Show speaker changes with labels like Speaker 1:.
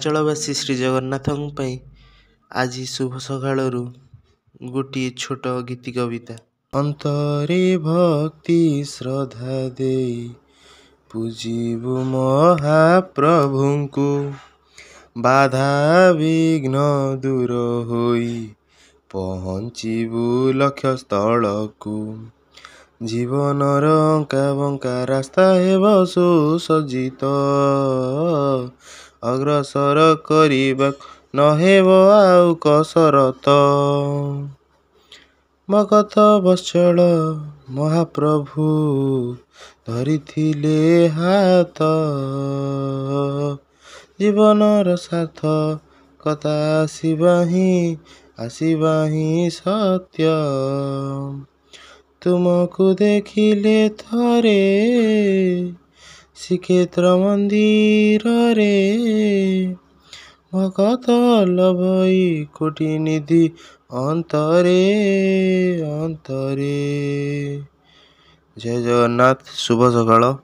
Speaker 1: चवासी श्री जगन्नाथ आज शुभ सकालु गोट छोट गीति कविता अन्तरिभ भक्ति श्रद्धा दे पूज महाप्रभु विघ्न दूर हु पहचु लक्ष्यस्थलको ଜୀବନର ଅଙ୍କା ବଙ୍କା ରାସ୍ତା ହେବ ସୁସଜ୍ଜିତ ଅଗ୍ରସର କରିବାକୁ ନହେବ ଆଉ କସରତ ମଗତ ବଚଳ ମହାପ୍ରଭୁ ଧରିଥିଲେ ହାତ ଜୀବନର ସାର୍ଥ କଥା ଆସିବା ହିଁ ଆସିବା ହିଁ ସତ୍ୟ ତୁମକୁ ଦେଖିଲେ ଥରେ ଶ୍ରୀକ୍ଷେତ୍ର ମନ୍ଦିରରେ ଭକତ ଲଭଇ କୋଟି ନିଧି ଅନ୍ତରେ ଅନ୍ତରେ ଜୟ ଜଗନ୍ନାଥ ଶୁଭ ସକାଳ